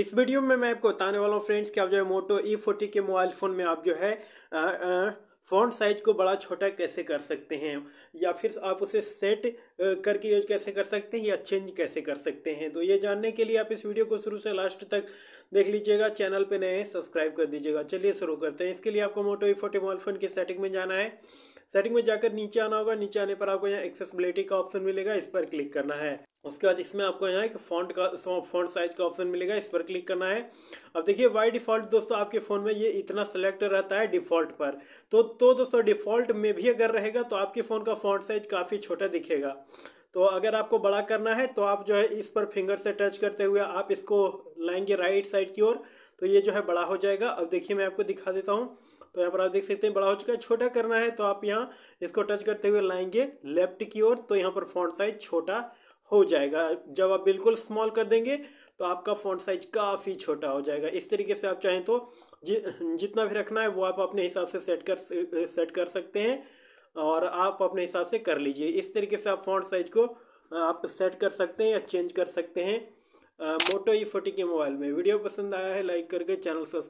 इस वीडियो में मैं आपको बताने वाला हूँ फ्रेंड्स कि आप जो है मोटो ई e फोर्टी के मोबाइल फ़ोन में आप जो है फ़ोन साइज को बड़ा छोटा कैसे कर सकते हैं या फिर आप उसे सेट करके यूज कैसे कर सकते हैं या चेंज कैसे कर सकते हैं तो ये जानने के लिए आप इस वीडियो को शुरू से लास्ट तक देख लीजिएगा चैनल पर नए सब्सक्राइब कर दीजिएगा चलिए शुरू करते हैं इसके लिए आपको Moto E forty mobile phone की सेटिंग में जाना है सेटिंग में जाकर नीचे आना होगा नीचे आने पर आपको यहाँ एक्सेसिबिलिटी का ऑप्शन मिलेगा इस पर क्लिक करना है उसके बाद इसमें आपको यहाँ एक फॉन्ट का फॉन्ट साइज का ऑप्शन मिलेगा इस पर क्लिक करना है अब देखिए वाई डिफ़ॉल्ट दोस्तों आपके फ़ोन में ये इतना सेलेक्ट रहता है डिफ़ॉल्ट पर तो तो दोस्तों डिफ़ॉल्ट में भी अगर रहेगा तो आपके फ़ोन का फॉन्ट साइज काफ़ी छोटा दिखेगा तो अगर आपको बड़ा करना है तो आप जो है इस पर फिंगर से टच करते हुए आप इसको लाएंगे राइट साइड की ओर तो ये जो है बड़ा हो जाएगा अब देखिए मैं आपको दिखा देता हूँ तो यहाँ पर आप देख सकते हैं बड़ा हो चुका है छोटा करना है तो आप यहाँ इसको टच करते हुए लाएंगे लेफ्ट की ओर तो यहाँ पर फॉन्ट साइज छोटा हो जाएगा जब आप बिल्कुल स्मॉल कर देंगे तो आपका फॉन्ट साइज काफ़ी छोटा हो जाएगा इस तरीके से आप चाहें तो जि, जितना भी रखना है वो आप अपने हिसाब से सेट कर सेट कर सकते हैं और आप अपने हिसाब से कर लीजिए इस तरीके से आप फॉन्ट साइज को आप सेट कर सकते हैं या चेंज कर सकते हैं मोटो ई फोर्टी के मोबाइल में वीडियो पसंद आया है लाइक करके चैनल सब्सक्राइब